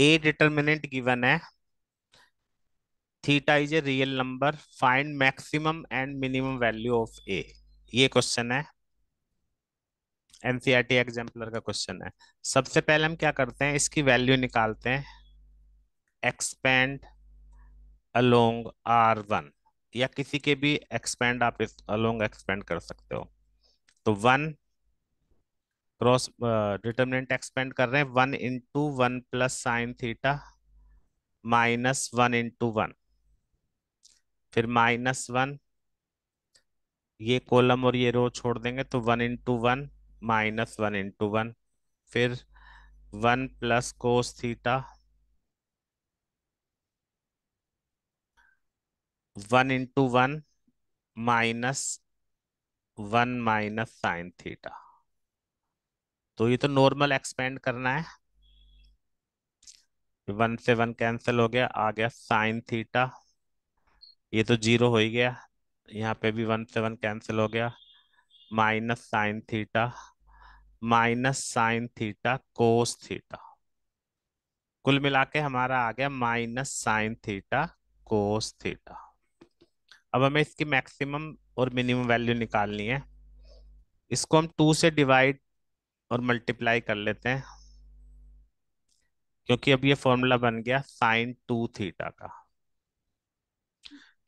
ए determinant given है theta is a real number find maximum and minimum value of a ये question है NCERT exemplar e का question है सबसे पहले हम क्या करते हैं इसकी वैल्यू निकालते हैं एक्सपेंड अलोंग आर वन या किसी के भी एक्सपेंड आप इस अलोंग एक्सपेंड कर सकते हो तो वन क्रॉस डिटर्मिनेंट एक्सपेंड कर रहे हैं one into one plus sine theta minus one into one फिर माइनस वन ये कॉलम और ये रो छोड़ देंगे तो one into one minus one into one फिर one plus cos theta one into one minus one minus sine theta तो ये तो नॉर्मल एक्सपेंड करना है वन से वन कैंसिल हो गया आ गया साइन थीटा ये तो जीरो हो ही गया यहाँ पे भी वन से वन कैंसिल हो गया minus sine theta minus sine theta cos theta कुल मिला के हमारा आ गया minus sine theta cos theta अब हमें इसकी मैक्सिमम और मिनिमम वैल्यू निकालनी है इसको हम टू से डिवाइड और मल्टीप्लाई कर लेते हैं क्योंकि अब ये फॉर्मूला बन गया साइन टू थीटा का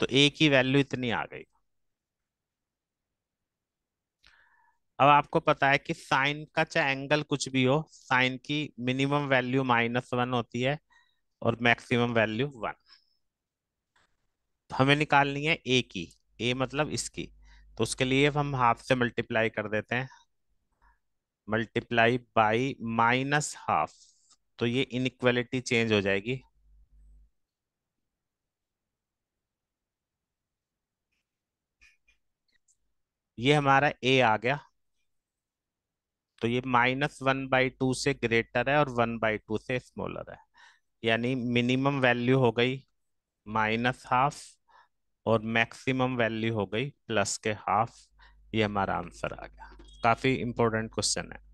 तो ए की वैल्यू इतनी आ गई अब आपको पता है कि साइन का चाहे एंगल कुछ भी हो साइन की मिनिमम वैल्यू माइनस वन होती है और मैक्सिमम वैल्यू वन तो हमें निकालनी है ए की ए मतलब इसकी तो उसके लिए हम हाफ से मल्टीप्लाई कर देते हैं मल्टीप्लाई बाई माइनस हाफ तो ये इनक्वालिटी चेंज हो जाएगी ये हमारा ए आ गया तो ये माइनस वन बाई टू से ग्रेटर है और वन बाई टू से स्मॉलर है यानी मिनिमम वैल्यू हो गई माइनस हाफ और मैक्सिमम वैल्यू हो गई प्लस के हाफ ये हमारा आंसर आ गया काफ़ी इंपॉर्टेंट क्वेश्चन है